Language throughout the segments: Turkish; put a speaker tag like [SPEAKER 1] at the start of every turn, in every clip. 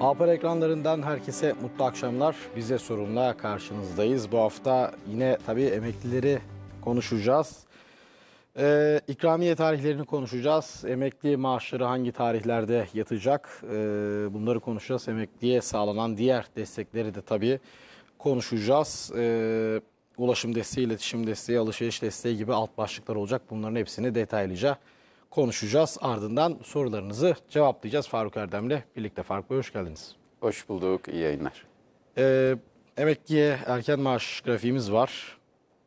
[SPEAKER 1] Alper ekranlarından herkese mutlu akşamlar. Bize sorunla karşınızdayız. Bu hafta yine tabii emeklileri konuşacağız. Ee, ikramiye tarihlerini konuşacağız. Emekli maaşları hangi tarihlerde yatacak? Ee, bunları konuşacağız. Emekliye sağlanan diğer destekleri de tabii konuşacağız. Ee, ulaşım desteği, iletişim desteği, alışveriş desteği gibi alt başlıklar olacak. Bunların hepsini detaylıca konuşacağız konuşacağız. Ardından sorularınızı cevaplayacağız Faruk Erdem'le birlikte. Faruk Bey hoş geldiniz. Hoş bulduk, iyi yayınlar. Ee, emekliye erken maaş grafiğimiz var.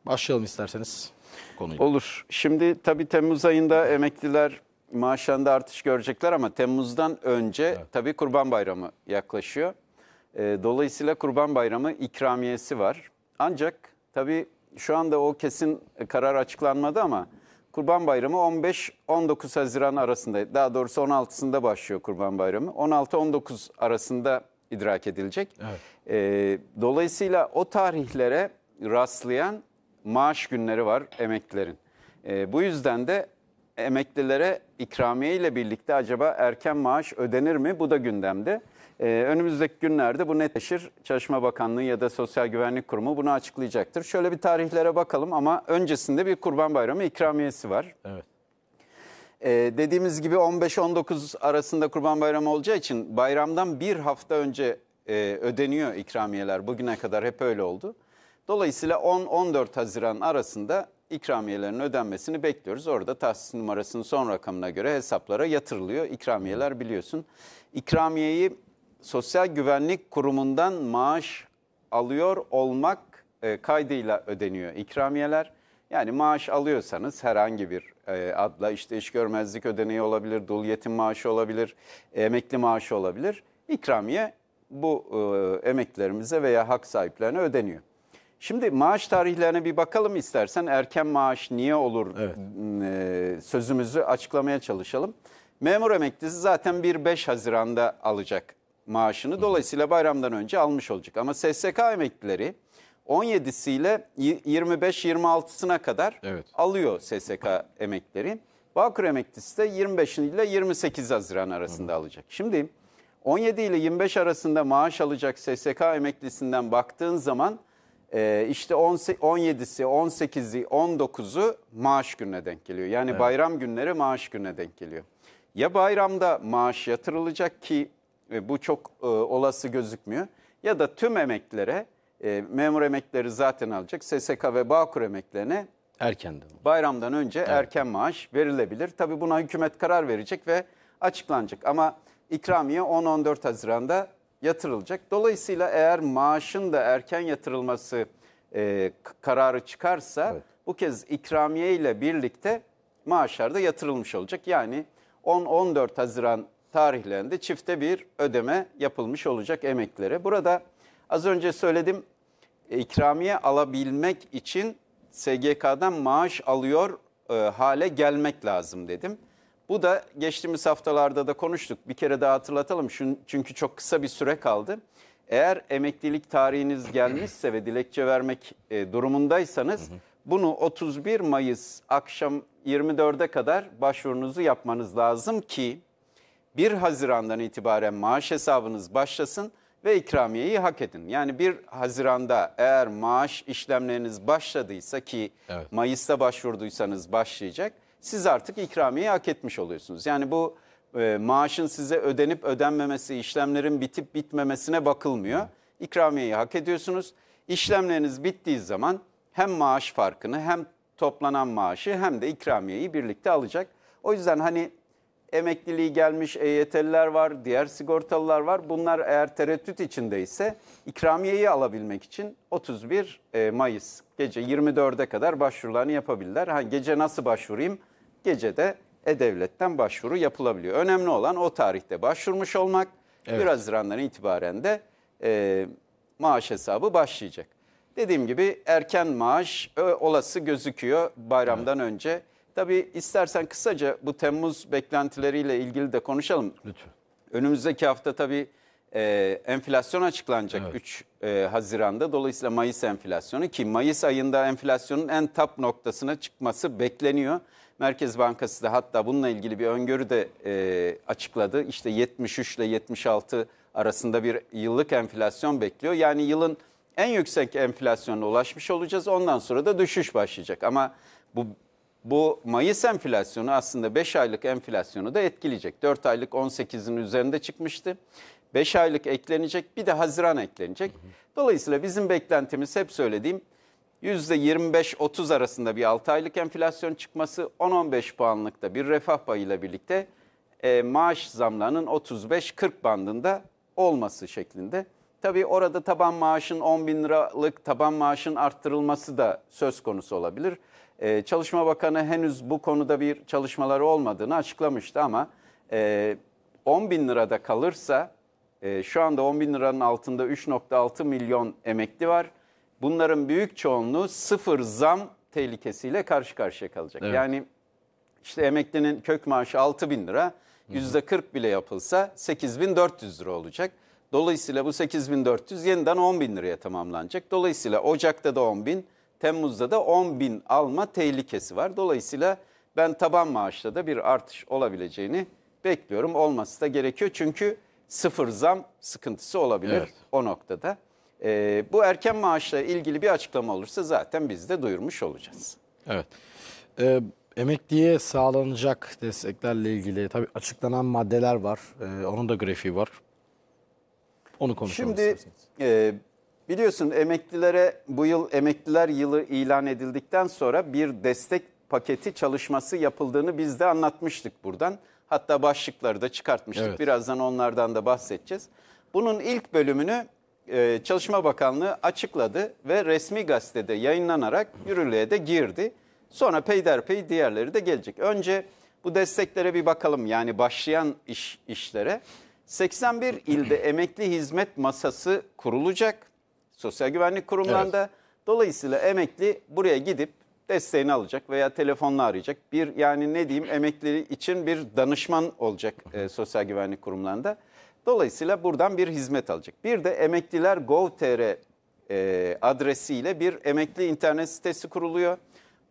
[SPEAKER 1] Başlayalım isterseniz konuyla. Olur. Şimdi tabii Temmuz
[SPEAKER 2] ayında emekliler maaşlarında artış görecekler ama Temmuz'dan önce evet. tabii Kurban Bayramı yaklaşıyor. E, dolayısıyla Kurban Bayramı ikramiyesi var. Ancak tabii şu anda o kesin karar açıklanmadı ama... Kurban Bayramı 15-19 Haziran arasında, daha doğrusu 16'sında başlıyor Kurban Bayramı. 16-19 arasında idrak edilecek. Evet. Ee, dolayısıyla o tarihlere rastlayan maaş günleri var emeklilerin. Ee, bu yüzden de emeklilere ikramiye ile birlikte acaba erken maaş ödenir mi? Bu da gündemde. Ee, önümüzdeki günlerde bu netleşir. Çalışma Bakanlığı ya da Sosyal Güvenlik Kurumu bunu açıklayacaktır. Şöyle bir tarihlere bakalım ama öncesinde bir Kurban Bayramı ikramiyesi var. Evet. Ee, dediğimiz gibi 15-19 arasında Kurban Bayramı olacağı için bayramdan bir hafta önce e, ödeniyor ikramiyeler. Bugüne kadar hep öyle oldu. Dolayısıyla 10-14 Haziran arasında ikramiyelerin ödenmesini bekliyoruz. Orada tahsis numarasının son rakamına göre hesaplara yatırılıyor. İkramiyeler biliyorsun. İkramiyeyi Sosyal Güvenlik Kurumu'ndan maaş alıyor olmak e, kaydıyla ödeniyor ikramiyeler. Yani maaş alıyorsanız herhangi bir e, adla işte iş görmezlik ödeneği olabilir, dul yetim maaşı olabilir, emekli maaşı olabilir. İkramiye bu e, emeklilerimize veya hak sahiplerine ödeniyor. Şimdi maaş tarihlerine bir bakalım istersen erken maaş niye olur evet. e, sözümüzü açıklamaya çalışalım. Memur emeklisi zaten 1-5 Haziran'da alacak maaşını dolayısıyla bayramdan önce almış olacak. Ama SSK emeklileri 17'siyle ile 25-26'sına kadar evet. alıyor SSK emeklileri. Bağkur emeklisi de 25 ile 28 Haziran arasında evet. alacak. Şimdi 17 ile 25 arasında maaş alacak SSK emeklisinden baktığın zaman e, işte 17'si, 18'i, 19'u maaş gününe denk geliyor. Yani evet. bayram günleri maaş gününe denk geliyor. Ya bayramda maaş yatırılacak ki bu çok e, olası gözükmüyor. Ya da tüm emeklilere e, memur emekleri zaten alacak. SSK ve Bağkur emeklerine erken bayramdan önce evet. erken maaş verilebilir. tabi buna hükümet karar verecek ve açıklanacak. Ama ikramiye 10-14 Haziran'da yatırılacak. Dolayısıyla eğer maaşın da erken yatırılması e, kararı çıkarsa evet. bu kez ikramiye ile birlikte maaşlar da yatırılmış olacak. Yani 10-14 Haziran tarihlerinde çifte bir ödeme yapılmış olacak emeklilere. Burada az önce söyledim e, ikramiye alabilmek için SGK'dan maaş alıyor e, hale gelmek lazım dedim. Bu da geçtiğimiz haftalarda da konuştuk. Bir kere daha hatırlatalım çünkü çok kısa bir süre kaldı. Eğer emeklilik tarihiniz gelmişse ve dilekçe vermek e, durumundaysanız bunu 31 Mayıs akşam 24'e kadar başvurunuzu yapmanız lazım ki 1 Haziran'dan itibaren maaş hesabınız başlasın ve ikramiyeyi hak edin. Yani 1 Haziran'da eğer maaş işlemleriniz başladıysa ki evet. Mayıs'ta başvurduysanız başlayacak. Siz artık ikramiyeyi hak etmiş oluyorsunuz. Yani bu e, maaşın size ödenip ödenmemesi, işlemlerin bitip bitmemesine bakılmıyor. İkramiyeyi hak ediyorsunuz. İşlemleriniz bittiği zaman hem maaş farkını hem toplanan maaşı hem de ikramiyeyi birlikte alacak. O yüzden hani emekliliği gelmiş EYT'liler var, diğer sigortalılar var. Bunlar eğer tereddüt içindeyse ikramiyeyi alabilmek için 31 e, Mayıs gece 24'e kadar başvurularını yapabilirler. Ha, gece nasıl başvurayım? Gece de E-Devlet'ten başvuru yapılabiliyor. Önemli olan o tarihte başvurmuş olmak. Evet. 1 Haziran'dan itibaren de e, maaş hesabı başlayacak. Dediğim gibi erken maaş ö, olası gözüküyor bayramdan evet. önce. Tabii istersen kısaca bu Temmuz beklentileriyle ilgili de konuşalım. Lütfen. Önümüzdeki hafta tabii e, enflasyon açıklanacak evet. 3 e, Haziran'da. Dolayısıyla Mayıs enflasyonu ki Mayıs ayında enflasyonun en tap noktasına çıkması bekleniyor. Merkez Bankası da hatta bununla ilgili bir öngörü de e, açıkladı. İşte 73 ile 76 arasında bir yıllık enflasyon bekliyor. Yani yılın en yüksek enflasyonuna ulaşmış olacağız. Ondan sonra da düşüş başlayacak. Ama bu bu Mayıs enflasyonu aslında 5 aylık enflasyonu da etkileyecek. 4 aylık 18'in üzerinde çıkmıştı. 5 aylık eklenecek bir de Haziran eklenecek. Dolayısıyla bizim beklentimiz hep söylediğim %25-30 arasında bir 6 aylık enflasyon çıkması 10-15 puanlıkta bir refah payıyla birlikte e, maaş zamlarının 35-40 bandında olması şeklinde. Tabii orada taban maaşın 10 bin liralık taban maaşın arttırılması da söz konusu olabilir. Ee, Çalışma Bakanı henüz bu konuda bir çalışmaları olmadığını açıklamıştı ama e, 10 bin lirada kalırsa e, şu anda 10 bin liranın altında 3.6 milyon emekli var. Bunların büyük çoğunluğu sıfır zam tehlikesiyle karşı karşıya kalacak. Evet. Yani işte emeklinin kök maaşı 6 bin lira, yüzde %40 bile yapılsa 8.400 lira olacak. Dolayısıyla bu 8.400 yeniden 10 bin liraya tamamlanacak. Dolayısıyla Ocak'ta da 10 bin, Temmuz'da da 10 bin alma tehlikesi var. Dolayısıyla ben taban maaşta da bir artış olabileceğini bekliyorum. Olması da gerekiyor çünkü sıfır zam sıkıntısı olabilir evet. o noktada. Ee, bu erken maaşla ilgili bir açıklama olursa zaten biz de duyurmuş olacağız.
[SPEAKER 1] Evet. Ee, emekliye sağlanacak desteklerle ilgili tabii açıklanan maddeler var. Ee, onun da grafiği var. Onu konuşalım Şimdi
[SPEAKER 2] e, Biliyorsun emeklilere bu yıl emekliler yılı ilan edildikten sonra bir destek paketi çalışması yapıldığını biz de anlatmıştık buradan. Hatta başlıkları da çıkartmıştık. Evet. Birazdan onlardan da bahsedeceğiz. Bunun ilk bölümünü e, Çalışma Bakanlığı açıkladı ve resmi gazetede yayınlanarak yürürlüğe de girdi. Sonra peyderpey diğerleri de gelecek. Önce bu desteklere bir bakalım yani başlayan iş, işlere. 81 ilde emekli hizmet masası kurulacak. Sosyal Güvenlik Kurumlarında. Evet. Dolayısıyla emekli buraya gidip desteğini alacak veya telefonla arayacak. Bir yani ne diyeyim emekli için bir danışman olacak e, Sosyal Güvenlik Kurumlarında. Dolayısıyla buradan bir hizmet alacak. Bir de emekliler gov.tr e, adresiyle bir emekli internet sitesi kuruluyor.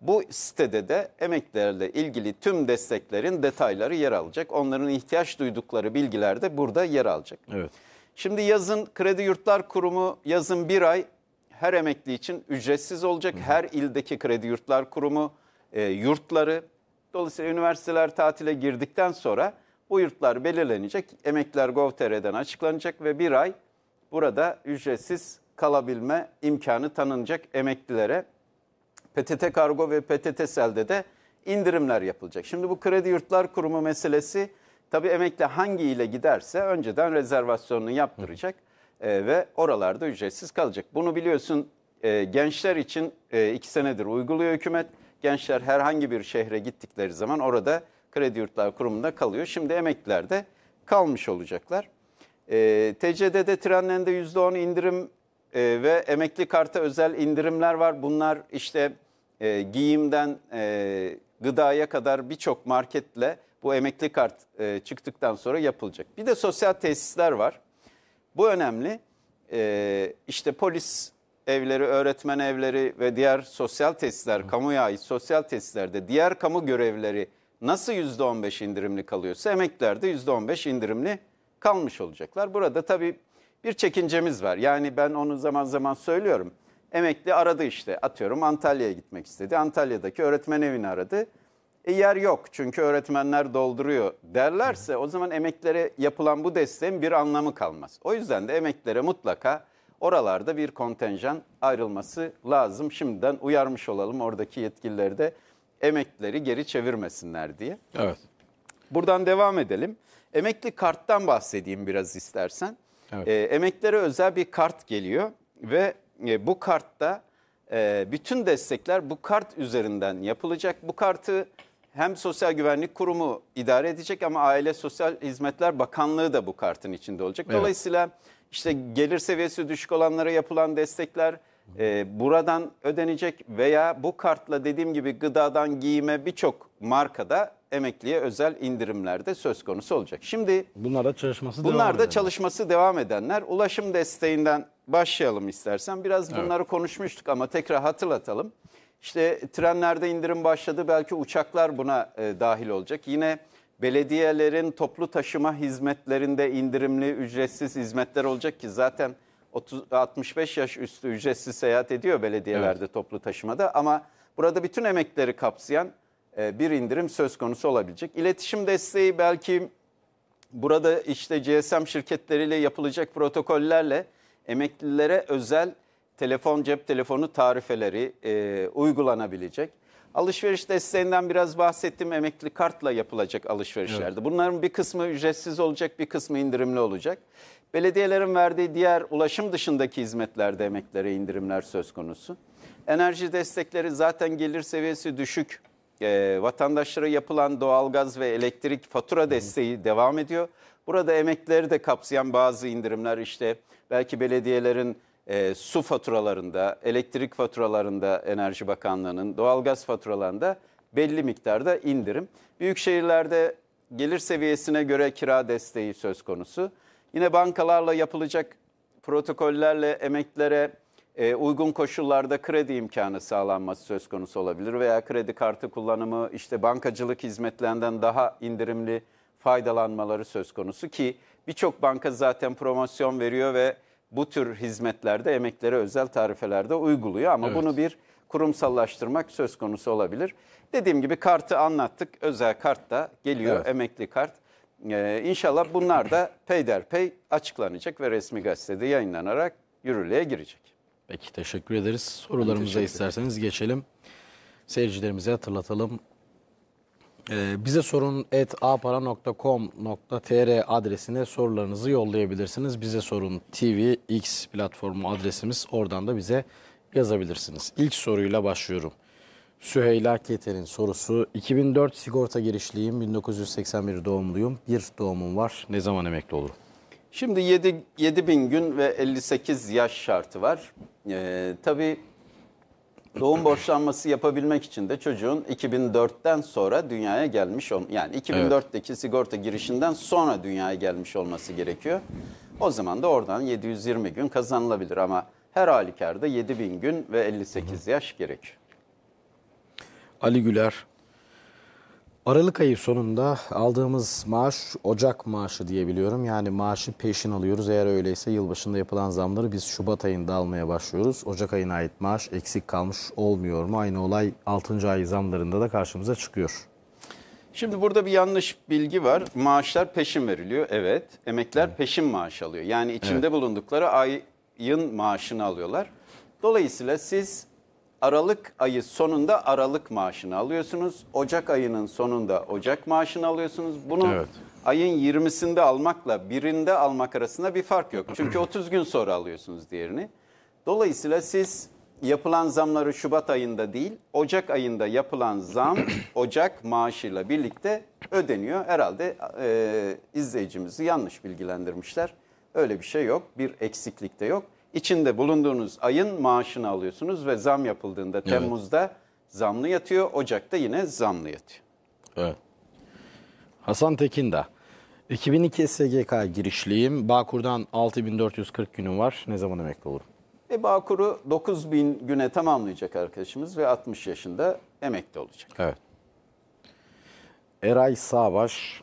[SPEAKER 2] Bu sitede de emeklilerle ilgili tüm desteklerin detayları yer alacak. Onların ihtiyaç duydukları bilgiler de burada yer alacak. Evet. Şimdi yazın Kredi Yurtlar Kurumu yazın bir ay her emekli için ücretsiz olacak. Her ildeki Kredi Yurtlar Kurumu e, yurtları dolayısıyla üniversiteler tatile girdikten sonra bu yurtlar belirlenecek. Emekliler Gov.tr'den açıklanacak ve bir ay burada ücretsiz kalabilme imkanı tanınacak emeklilere. PTT Kargo ve PTT Sel'de de indirimler yapılacak. Şimdi bu Kredi Yurtlar Kurumu meselesi Tabii emekli hangi ile giderse önceden rezervasyonunu yaptıracak e, ve oralarda ücretsiz kalacak. Bunu biliyorsun e, gençler için e, iki senedir uyguluyor hükümet. Gençler herhangi bir şehre gittikleri zaman orada kredi yurtlar kurumunda kalıyor. Şimdi emekliler de kalmış olacaklar. E, TCD'de trenlerinde %10 indirim e, ve emekli karta özel indirimler var. Bunlar işte e, giyimden e, gıdaya kadar birçok marketle bu emekli kart e, çıktıktan sonra yapılacak. Bir de sosyal tesisler var. Bu önemli. E, işte polis evleri, öğretmen evleri ve diğer sosyal tesisler, kamuya ait sosyal tesislerde diğer kamu görevleri nasıl yüzde on beş indirimli kalıyorsa emekliler de beş indirimli kalmış olacaklar. Burada tabii bir çekincemiz var. Yani ben onu zaman zaman söylüyorum. Emekli aradı işte atıyorum Antalya'ya gitmek istedi. Antalya'daki öğretmen evini aradı e, yer yok çünkü öğretmenler dolduruyor derlerse o zaman emeklere yapılan bu desteğin bir anlamı kalmaz. O yüzden de emeklere mutlaka oralarda bir kontenjan ayrılması lazım. Şimdiden uyarmış olalım oradaki yetkilileri de emeklileri geri çevirmesinler diye. Evet. Buradan devam edelim. Emekli karttan bahsedeyim biraz istersen. Evet. E, emeklere özel bir kart geliyor ve e, bu kartta e, bütün destekler bu kart üzerinden yapılacak. Bu kartı hem Sosyal Güvenlik Kurumu idare edecek ama Aile Sosyal Hizmetler Bakanlığı da bu kartın içinde olacak. Dolayısıyla evet. işte gelir seviyesi düşük olanlara yapılan destekler e, buradan ödenecek veya bu kartla dediğim gibi gıdadan giyime birçok markada emekliye özel indirimlerde söz konusu olacak. Şimdi
[SPEAKER 1] bunlar da çalışması bunlar devam da edenler.
[SPEAKER 2] çalışması devam edenler ulaşım desteğinden başlayalım istersen. Biraz bunları evet. konuşmuştuk ama tekrar hatırlatalım. İşte trenlerde indirim başladı belki uçaklar buna e, dahil olacak. Yine belediyelerin toplu taşıma hizmetlerinde indirimli ücretsiz hizmetler olacak ki zaten 30, 65 yaş üstü ücretsiz seyahat ediyor belediyelerde evet. toplu taşımada ama burada bütün emekleri kapsayan e, bir indirim söz konusu olabilecek. İletişim desteği belki burada işte GSM şirketleriyle yapılacak protokollerle emeklilere özel telefon cep telefonu tarifeleri e, uygulanabilecek. Alışveriş desteğinden biraz bahsettim. Emekli kartla yapılacak alışverişlerde. Evet. Bunların bir kısmı ücretsiz olacak, bir kısmı indirimli olacak. Belediyelerin verdiği diğer ulaşım dışındaki hizmetlerde emeklere indirimler söz konusu. Enerji destekleri zaten gelir seviyesi düşük. E, vatandaşlara yapılan doğalgaz ve elektrik fatura desteği devam ediyor. Burada emekleri de kapsayan bazı indirimler işte belki belediyelerin e, su faturalarında, elektrik faturalarında Enerji Bakanlığı'nın, doğalgaz faturalarında belli miktarda indirim. Büyük şehirlerde gelir seviyesine göre kira desteği söz konusu. Yine bankalarla yapılacak protokollerle emeklilere e, uygun koşullarda kredi imkanı sağlanması söz konusu olabilir veya kredi kartı kullanımı işte bankacılık hizmetlerinden daha indirimli faydalanmaları söz konusu ki birçok banka zaten promosyon veriyor ve bu tür hizmetlerde emeklere özel tarifelerde uyguluyor ama evet. bunu bir kurumsallaştırmak söz konusu olabilir. Dediğim gibi kartı anlattık. Özel kart da geliyor. Evet. Emekli kart. Ee, inşallah bunlar da peyderpey açıklanacak ve resmi gazetede yayınlanarak yürürlüğe girecek.
[SPEAKER 1] Peki teşekkür ederiz. Sorularımıza teşekkür isterseniz geçelim. Seyircilerimize hatırlatalım. Ee, bize sorun et apara.com.tr adresine sorularınızı yollayabilirsiniz. Bize sorun TV X platformu adresimiz oradan da bize yazabilirsiniz. İlk soruyla başlıyorum. Süheyla Keter'in sorusu 2004 sigorta girişliyim 1981 doğumluyum bir doğumum var ne zaman emekli olurum?
[SPEAKER 2] Şimdi 7, 7000 gün ve 58 yaş şartı var. Ee, tabii Doğum borçlanması yapabilmek için de çocuğun 2004'ten sonra dünyaya gelmiş ol yani 2004'teki sigorta girişinden sonra dünyaya gelmiş olması gerekiyor. O zaman da oradan 720 gün kazanılabilir ama her halükarda 7000 gün ve 58 yaş gerekiyor.
[SPEAKER 1] Ali Güler Aralık ayı sonunda aldığımız maaş Ocak maaşı diyebiliyorum. Yani maaşı peşin alıyoruz. Eğer öyleyse yılbaşında yapılan zamları biz Şubat ayında almaya başlıyoruz. Ocak ayına ait maaş eksik kalmış olmuyor mu? Aynı olay 6. ay zamlarında da karşımıza çıkıyor.
[SPEAKER 2] Şimdi burada bir yanlış bilgi var. Maaşlar peşin veriliyor. Evet. Emekler evet. peşin maaş alıyor. Yani içinde evet. bulundukları ayın maaşını alıyorlar. Dolayısıyla siz Aralık ayı sonunda Aralık maaşını alıyorsunuz. Ocak ayının sonunda Ocak maaşını alıyorsunuz. Bunu evet. ayın 20'sinde almakla birinde almak arasında bir fark yok. Çünkü 30 gün sonra alıyorsunuz diğerini. Dolayısıyla siz yapılan zamları Şubat ayında değil, Ocak ayında yapılan zam Ocak maaşıyla birlikte ödeniyor. Herhalde e, izleyicimizi yanlış bilgilendirmişler. Öyle bir şey yok. Bir eksiklik de yok içinde bulunduğunuz ayın maaşını alıyorsunuz ve zam yapıldığında Temmuz'da zamlı yatıyor, Ocak'ta yine zamlı yatıyor.
[SPEAKER 1] Evet. Hasan Tekin'da 2002 SGK girişliyim. Bağkur'dan 6440 günüm var. Ne zaman emekli olurum?
[SPEAKER 2] E Bağkur'u 9000 güne tamamlayacak arkadaşımız ve 60 yaşında emekli olacak.
[SPEAKER 1] Evet. Eray Sağbaş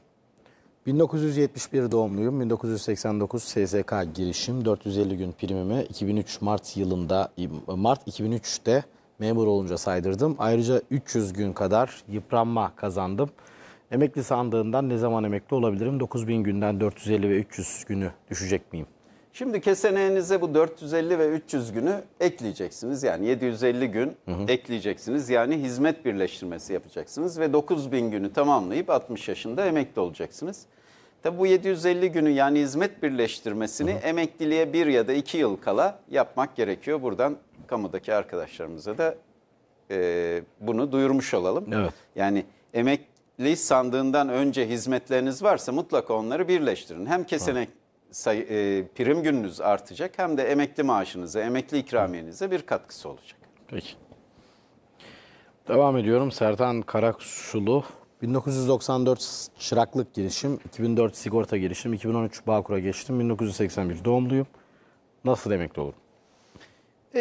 [SPEAKER 1] 1971 doğumluyum. 1989 SSK girişim. 450 gün primimi 2003 Mart yılında Mart 2003'te memur olunca saydırdım. Ayrıca 300 gün kadar yıpranma kazandım. Emekli sandığından ne zaman emekli olabilirim? 9000 günden 450 ve 300 günü düşecek miyim?
[SPEAKER 2] Şimdi keseneğinize bu 450 ve 300 günü ekleyeceksiniz. Yani 750 gün hı hı. ekleyeceksiniz. Yani hizmet birleştirmesi yapacaksınız ve 9000 günü tamamlayıp 60 yaşında emekli olacaksınız. Tabi bu 750 günü yani hizmet birleştirmesini hı hı. emekliliğe bir ya da iki yıl kala yapmak gerekiyor. Buradan kamudaki arkadaşlarımıza da e, bunu duyurmuş olalım. Evet. Yani emekli sandığından önce hizmetleriniz varsa mutlaka onları birleştirin. Hem kesenek say, e, prim gününüz artacak hem de emekli maaşınıza, emekli ikramiyenize bir katkısı olacak.
[SPEAKER 1] Peki. Devam ediyorum. Sertan Karaksulu 1994 çıraklık girişim, 2004 sigorta girişim, 2013 Bağkur'a geçtim, 1981 doğumluyum. Nasıl emekli olurum?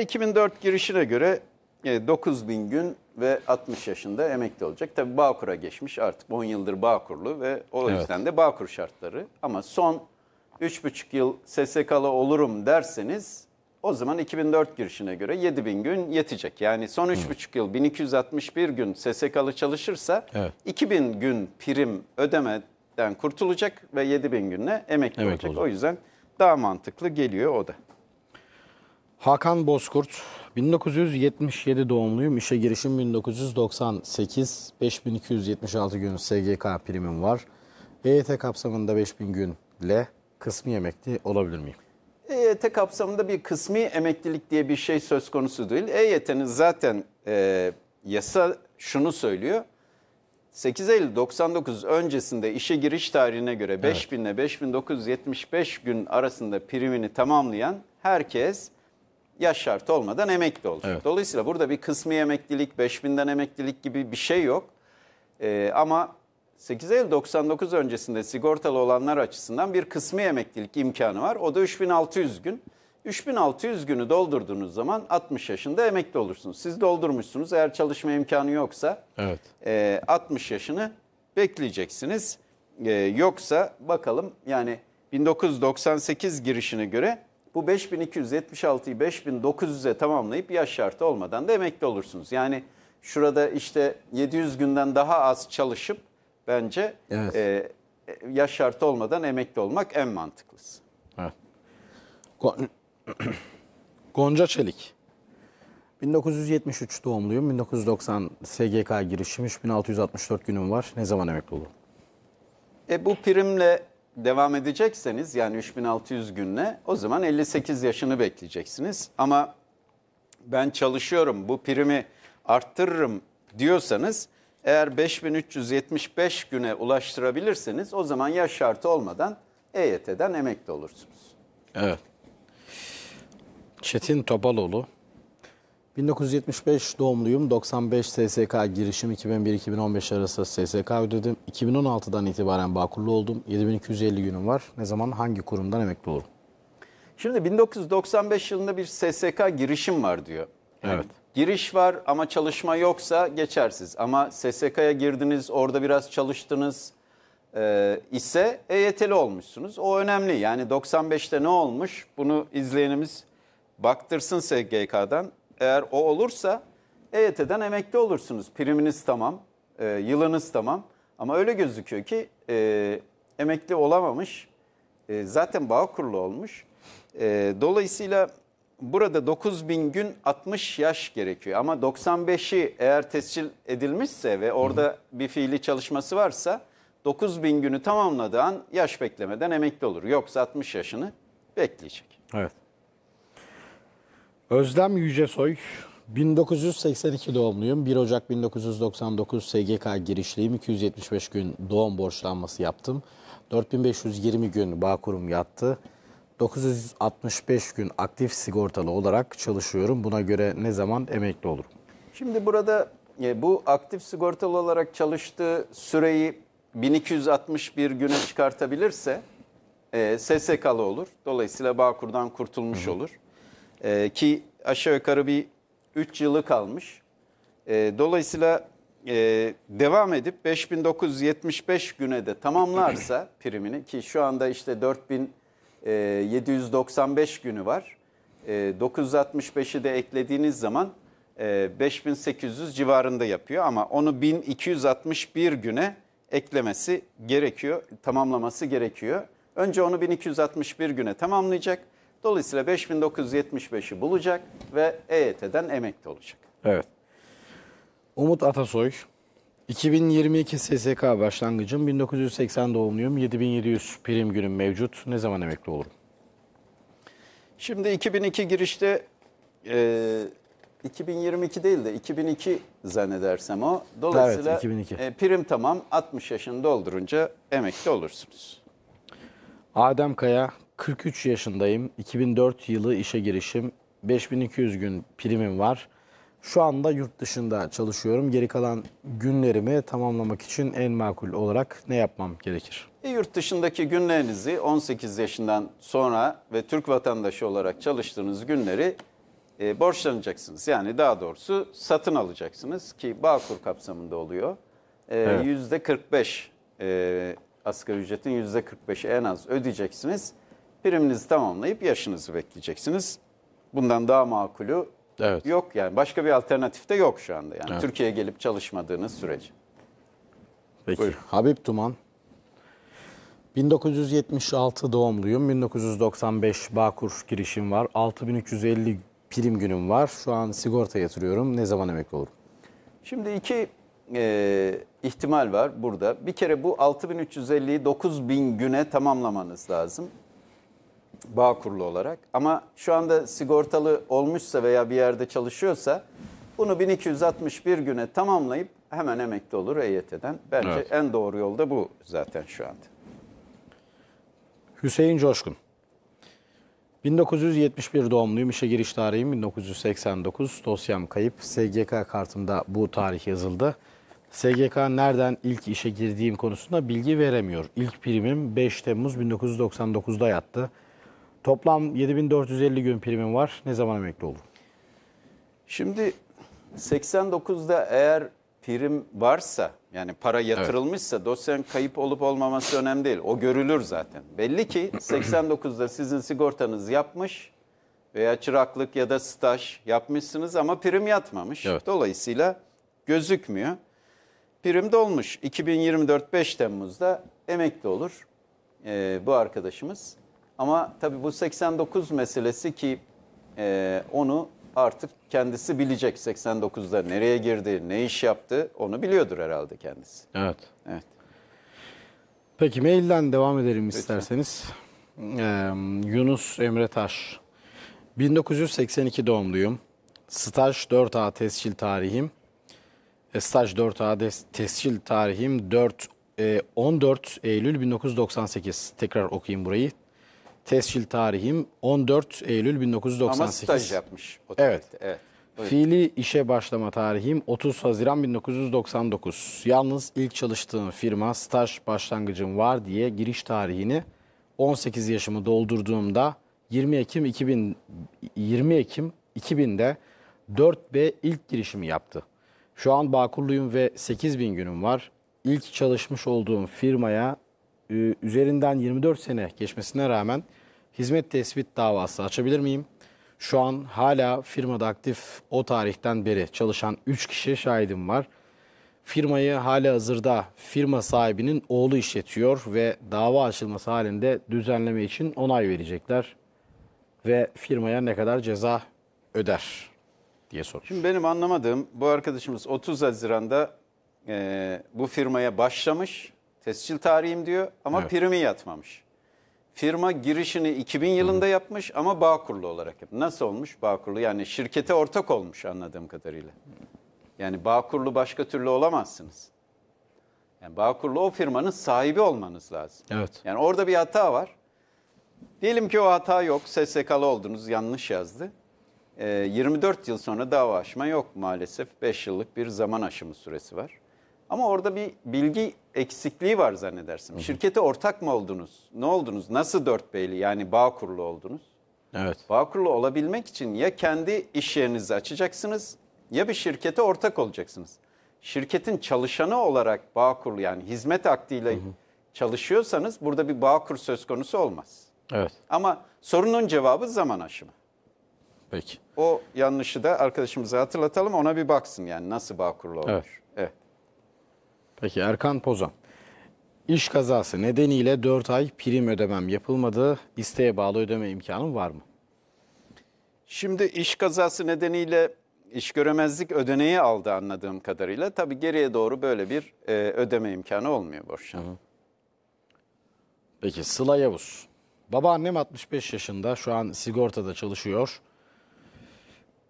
[SPEAKER 2] 2004 e, girişine göre 9 e, bin gün ve 60 yaşında emekli olacak. Tabi Bağkur'a geçmiş artık 10 yıldır Bağkur'lu ve o evet. yüzden de Bağkur şartları. Ama son 3,5 yıl SSK'lı olurum derseniz o zaman 2004 girişine göre 7000 gün yetecek. Yani son 3,5 yıl 1261 gün SSK'lı çalışırsa evet. 2000 gün prim ödemeden kurtulacak ve 7000 günle emekli evet, olacak. O yüzden daha
[SPEAKER 1] mantıklı geliyor o da. Hakan Bozkurt, 1977 doğumluyum. İşe girişim 1998, 5276 gün SGK primim var. EYT kapsamında 5000 günle kısmi emekli olabilir miyim?
[SPEAKER 2] EYT kapsamında bir kısmi emeklilik diye bir şey söz konusu değil. EYT'nin zaten e, yasa şunu söylüyor. 8 Eylül 99 öncesinde işe giriş tarihine göre evet. 5000 ile 5975 gün arasında primini tamamlayan herkes yaş şartı olmadan emekli olacak. Evet. Dolayısıyla burada bir kısmi emeklilik, 5000'den emeklilik gibi bir şey yok. Ee, ama 8 Eylül 99 öncesinde sigortalı olanlar açısından bir kısmı emeklilik imkanı var. O da 3600 gün. 3600 günü doldurduğunuz zaman 60 yaşında emekli olursunuz. Siz doldurmuşsunuz. Eğer çalışma imkanı yoksa evet. e, 60 yaşını bekleyeceksiniz. E, yoksa bakalım yani 1998 girişine göre bu 5276'yı 5900'e tamamlayıp yaş şartı olmadan da emekli olursunuz. Yani şurada işte 700 günden daha az çalışıp bence evet. e, yaş şartı olmadan emekli olmak en mantıklısı.
[SPEAKER 1] Gonca Çelik. 1973 doğumluyum. 1990 SGK girişimiş, 3664 günüm var. Ne zaman emekli olur?
[SPEAKER 2] E bu primle devam edecekseniz yani 3600 günle o zaman 58 yaşını bekleyeceksiniz. Ama ben çalışıyorum bu primi arttırırım diyorsanız eğer 5375 güne ulaştırabilirseniz o zaman yaş şartı olmadan EYT'den emekli olursunuz.
[SPEAKER 1] Evet. Çetin Topaloğlu. 1975 doğumluyum. 95 SSK girişim 2001-2015 arası SSK ödedim. 2016'dan itibaren Bağkurlu oldum. 7250 günüm var. Ne zaman hangi kurumdan emekli olurum?
[SPEAKER 2] Şimdi 1995 yılında bir SSK girişim var diyor. Evet. Giriş var ama çalışma yoksa geçersiz. Ama SSK'ya girdiniz, orada biraz çalıştınız e, ise EYT'li olmuşsunuz. O önemli. Yani 95'te ne olmuş? Bunu izleyenimiz baktırsın SGK'dan. Eğer o olursa EYT'den emekli olursunuz. Priminiz tamam, e, yılınız tamam. Ama öyle gözüküyor ki e, emekli olamamış. E, zaten bağ kurulu olmuş. E, dolayısıyla burada 9000 gün 60 yaş gerekiyor. Ama 95'i eğer tescil edilmişse ve orada Hı. bir fiili çalışması varsa 9000 günü tamamladığı an yaş beklemeden emekli olur. Yoksa 60 yaşını
[SPEAKER 1] bekleyecek. Evet. Özlem Yücesoy 1982 doğumluyum. 1 Ocak 1999 SGK girişliyim. 275 gün doğum borçlanması yaptım. 4520 gün bağ Bağkurum yattı. 965 gün aktif sigortalı olarak çalışıyorum. Buna göre ne zaman emekli olurum?
[SPEAKER 2] Şimdi burada e, bu aktif sigortalı olarak çalıştığı süreyi 1261 güne çıkartabilirse e, SSK'lı olur. Dolayısıyla Bağkur'dan kurtulmuş Hı olur. E, ki aşağı yukarı bir 3 yılı kalmış. E, dolayısıyla e, devam edip 5975 güne de tamamlarsa primini ki şu anda işte 4000 e, ee, 795 günü var. E, ee, 965'i de eklediğiniz zaman e, 5800 civarında yapıyor ama onu 1261 güne eklemesi gerekiyor, tamamlaması gerekiyor. Önce onu 1261 güne tamamlayacak. Dolayısıyla 5975'i bulacak ve EYT'den emekli olacak.
[SPEAKER 1] Evet. Umut Atasoy 2022 SSK başlangıcım 1980 doğumluyum. 7700 prim günüm mevcut. Ne zaman emekli olurum?
[SPEAKER 2] Şimdi 2002 girişte e, 2022 değil de 2002 zannedersem o. Dolayısıyla evet, 2002. E, prim tamam 60 yaşını doldurunca emekli olursunuz.
[SPEAKER 1] Adem Kaya 43 yaşındayım. 2004 yılı işe girişim. 5200 gün primim var. Şu anda yurt dışında çalışıyorum. Geri kalan günlerimi tamamlamak için en makul olarak ne yapmam gerekir?
[SPEAKER 2] E, yurt dışındaki günlerinizi 18 yaşından sonra ve Türk vatandaşı olarak çalıştığınız günleri e, borçlanacaksınız. Yani daha doğrusu satın alacaksınız ki Bağkur kapsamında oluyor. E, evet. %45 e, asgari ücretin %45'i en az ödeyeceksiniz. Priminizi tamamlayıp yaşınızı bekleyeceksiniz. Bundan daha makulü Evet. Yok yani başka bir alternatif de yok şu anda. Yani evet. Türkiye'ye gelip çalışmadığınız sürece.
[SPEAKER 1] Peki. Buyurun. Habib Tuman. 1976 doğumluyum. 1995 Bağkur girişim var. 6350 prim günüm var. Şu an sigorta yatırıyorum. Ne zaman emekli olurum?
[SPEAKER 2] Şimdi iki e, ihtimal var burada. Bir kere bu 6350'yi 9000 güne tamamlamanız lazım bağ kurulu olarak. Ama şu anda sigortalı olmuşsa veya bir yerde çalışıyorsa bunu 1261 güne tamamlayıp hemen emekli olur EYT'den. Bence evet. en doğru yolda
[SPEAKER 1] bu zaten şu anda. Hüseyin Coşkun. 1971 doğumluyum. İşe giriş tarihim 1989. Dosyam kayıp. SGK kartımda bu tarih yazıldı. SGK nereden ilk işe girdiğim konusunda bilgi veremiyor. İlk primim 5 Temmuz 1999'da yattı. Toplam 7450 gün primim var. Ne zaman emekli olur? Şimdi
[SPEAKER 2] 89'da eğer prim varsa yani para yatırılmışsa evet. dosyanın kayıp olup olmaması önemli değil. O görülür zaten. Belli ki 89'da sizin sigortanız yapmış veya çıraklık ya da staj yapmışsınız ama prim yatmamış. Evet. Dolayısıyla gözükmüyor. Prim dolmuş. 2024 5 Temmuz'da emekli olur ee, bu arkadaşımız. Ama tabii bu 89 meselesi ki e, onu artık kendisi bilecek 89'da nereye girdi, ne iş yaptı onu biliyordur herhalde kendisi.
[SPEAKER 1] Evet. Evet. Peki mailden devam edelim isterseniz. Ee, Yunus Emre Taş. 1982 doğumluyum. Staj 4A tescil tarihim. E, staj 4A tescil tarihim 4 e, 14 Eylül 1998. Tekrar okuyayım burayı. Tescil tarihim 14 Eylül 1998. Ama staj yapmış. O evet. evet. Fiili işe başlama tarihim 30 Haziran 1999. Yalnız ilk çalıştığım firma staj başlangıcım var diye giriş tarihini 18 yaşımı doldurduğumda 20 Ekim 2000 20 Ekim 2000'de 4B ilk girişimi yaptı. Şu an Bağkurluyum ve 8000 günüm var. İlk çalışmış olduğum firmaya ee, üzerinden 24 sene geçmesine rağmen hizmet tespit davası açabilir miyim? Şu an hala firmada aktif o tarihten beri çalışan 3 kişi şahidim var. Firmayı hala hazırda firma sahibinin oğlu işletiyor ve dava açılması halinde düzenleme için onay verecekler. Ve firmaya ne kadar ceza öder diye sormuş. Şimdi benim anlamadığım
[SPEAKER 2] bu arkadaşımız 30 Haziran'da e, bu firmaya başlamış Tescil tarihim diyor ama evet. primi yatmamış. Firma girişini 2000 yılında yapmış ama Bağkurlu olarak yapmış. Nasıl olmuş Bağkurlu? Yani şirkete ortak olmuş anladığım kadarıyla. Yani Bağkurlu başka türlü olamazsınız. Yani Bağkurlu o firmanın sahibi olmanız lazım. Evet. Yani orada bir hata var. Diyelim ki o hata yok. SSK'lı oldunuz yanlış yazdı. E, ee, 24 yıl sonra dava aşma yok maalesef. 5 yıllık bir zaman aşımı süresi var. Ama orada bir bilgi eksikliği var zannedersin. Şirkete ortak mı oldunuz? Ne oldunuz? Nasıl dört beyli yani bağ kurulu oldunuz? Evet. Bağ kurulu olabilmek için ya kendi iş yerinizi açacaksınız ya bir şirkete ortak olacaksınız. Şirketin çalışanı olarak bağ kurulu yani hizmet aktiyle hı hı. çalışıyorsanız burada bir bağ kur söz konusu olmaz. Evet. Ama sorunun cevabı zaman aşımı. Peki. O yanlışı da arkadaşımıza hatırlatalım ona bir baksın yani nasıl bağ kurulu olur. Evet.
[SPEAKER 1] Peki Erkan Pozan. İş kazası nedeniyle 4 ay prim ödemem yapılmadı. İsteğe bağlı ödeme imkanım var mı?
[SPEAKER 2] Şimdi iş kazası nedeniyle iş göremezlik ödeneği aldı anladığım kadarıyla. Tabii geriye doğru böyle bir e, ödeme imkanı olmuyor borçtan.
[SPEAKER 1] Peki Sıla Yavuz. Babaannem 65 yaşında şu an sigortada çalışıyor.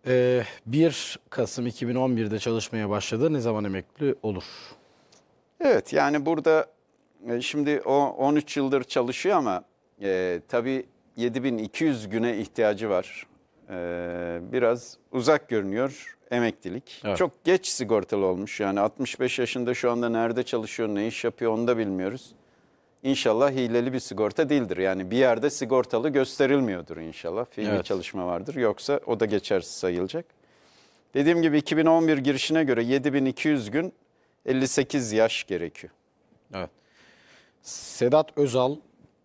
[SPEAKER 1] Ee, 1 Kasım 2011'de çalışmaya başladı. Ne zaman emekli olur?
[SPEAKER 2] Evet yani burada e, şimdi o 13 yıldır çalışıyor ama e, tabii 7200 güne ihtiyacı var. E, biraz uzak görünüyor emeklilik. Evet. Çok geç sigortalı olmuş yani 65 yaşında şu anda nerede çalışıyor, ne iş yapıyor onu da bilmiyoruz. İnşallah hileli bir sigorta değildir. Yani bir yerde sigortalı gösterilmiyordur inşallah. Fiili evet. çalışma vardır. Yoksa o da geçersiz sayılacak. Dediğim gibi 2011 girişine göre 7200 gün 58 yaş gerekiyor. Evet.
[SPEAKER 1] Sedat Özal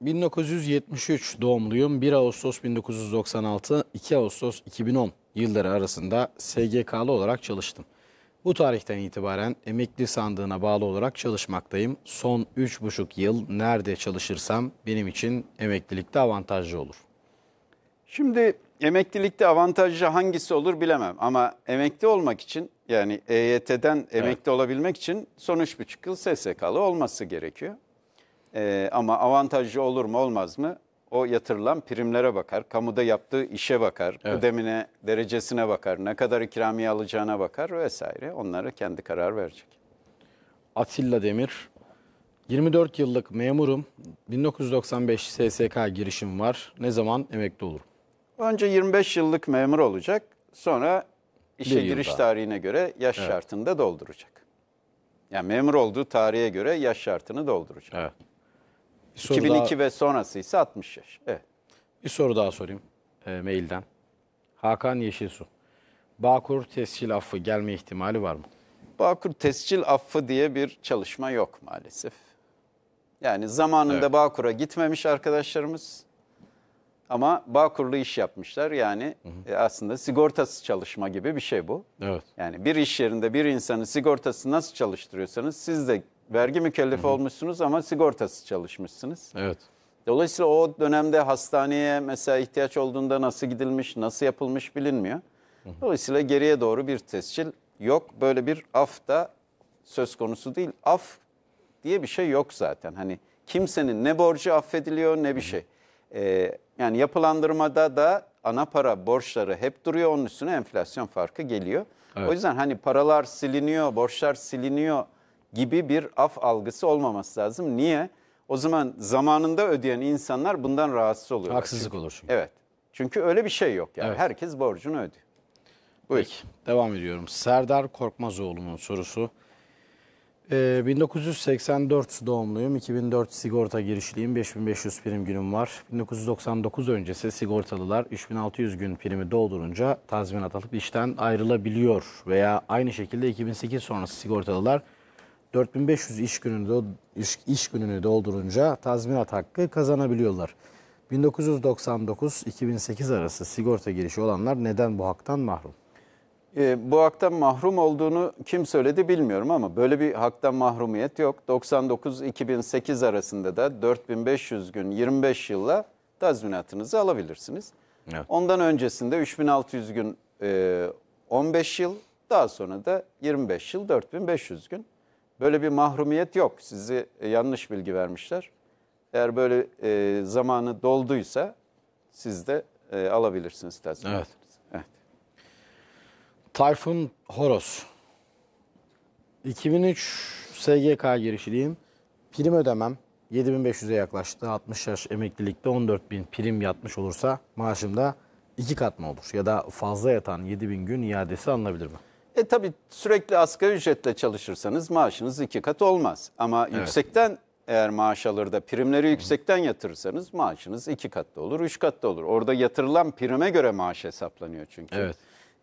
[SPEAKER 1] 1973 doğumluyum. 1 Ağustos 1996, 2 Ağustos 2010 yılları arasında SGK'lı olarak çalıştım. Bu tarihten itibaren emekli sandığına bağlı olarak çalışmaktayım. Son 3,5 yıl nerede çalışırsam benim için emeklilikte avantajlı olur.
[SPEAKER 2] Şimdi emeklilikte avantajlı hangisi olur bilemem ama emekli olmak için yani EYT'den emekli evet. olabilmek için son 3,5 yıl SSK'lı olması gerekiyor. Ee, ama avantajlı olur mu olmaz mı? O yatırılan primlere bakar, kamuda yaptığı işe bakar, evet. ödemine, derecesine bakar, ne kadar ikramiye alacağına bakar
[SPEAKER 1] vesaire. Onları kendi karar verecek. Atilla Demir, 24 yıllık memurum, 1995 SSK girişim var. Ne zaman emekli olurum?
[SPEAKER 2] Önce 25 yıllık memur olacak, sonra işe bir giriş daha. tarihine göre yaş evet. şartını da dolduracak. Yani memur olduğu tarihe göre yaş şartını dolduracak.
[SPEAKER 1] Evet. 2002 daha...
[SPEAKER 2] ve sonrası ise 60 yaş.
[SPEAKER 1] Evet. Bir soru daha sorayım e, mailden. Hakan Yeşilsu. Bağkur tescil affı gelme ihtimali var mı?
[SPEAKER 2] Bağkur tescil affı diye bir çalışma yok maalesef. Yani zamanında evet. Bağkur'a gitmemiş arkadaşlarımız ama bağ kurulu iş yapmışlar yani hı e, hı. aslında sigortası çalışma gibi bir şey bu. Evet. Yani bir iş yerinde bir insanın sigortası nasıl çalıştırıyorsanız siz de vergi mükellefi hı hı. olmuşsunuz ama sigortası çalışmışsınız. Evet. Dolayısıyla o dönemde hastaneye mesela ihtiyaç olduğunda nasıl gidilmiş, nasıl yapılmış bilinmiyor. Dolayısıyla geriye doğru bir tescil yok. Böyle bir af da söz konusu değil. Af diye bir şey yok zaten. Hani kimsenin ne borcu affediliyor ne bir şey. Hı hı. Şey. E, yani yapılandırmada da ana para borçları hep duruyor onun üstüne enflasyon farkı geliyor. Evet. O yüzden hani paralar siliniyor, borçlar siliniyor gibi bir af algısı olmaması lazım. Niye? O zaman zamanında ödeyen insanlar bundan rahatsız oluyor. Haksızlık çünkü. olur çünkü. Evet. Çünkü öyle bir şey yok yani. Evet. Herkes borcunu ödüyor. Buyur. Peki,
[SPEAKER 1] devam ediyorum. Serdar Korkmazoğlu'nun sorusu. 1984 ee, doğumluyum, 2004 sigorta girişliyim, 5500 prim günüm var. 1999 öncesi sigortalılar 3600 gün primi doldurunca tazminat alıp işten ayrılabiliyor. Veya aynı şekilde 2008 sonrası sigortalılar 4500 iş gününü, do iş, iş gününü doldurunca tazminat hakkı kazanabiliyorlar. 1999-2008 arası sigorta girişi olanlar neden bu haktan mahrum?
[SPEAKER 2] e, bu haktan mahrum olduğunu kim söyledi bilmiyorum ama böyle bir haktan mahrumiyet yok. 99-2008 arasında da 4500 gün 25 yılla tazminatınızı alabilirsiniz. Evet. Ondan öncesinde 3600 gün e, 15 yıl daha sonra da 25 yıl 4500 gün. Böyle bir mahrumiyet yok. Sizi e, yanlış bilgi vermişler. Eğer böyle e, zamanı dolduysa siz de
[SPEAKER 1] e, alabilirsiniz tazminatı. Evet. Tayfun Horos. 2003 SGK girişliyim. Prim ödemem 7500'e yaklaştı. 60 yaş emeklilikte 14000 prim yatmış olursa maaşım da iki kat mı olur? Ya da fazla yatan 7000 gün iadesi alınabilir mi?
[SPEAKER 2] E tabi sürekli asgari ücretle çalışırsanız maaşınız iki kat olmaz. Ama evet. yüksekten eğer maaş alır da primleri yüksekten yatırırsanız maaşınız iki katta olur, üç katta olur. Orada yatırılan prime göre maaş hesaplanıyor çünkü. Evet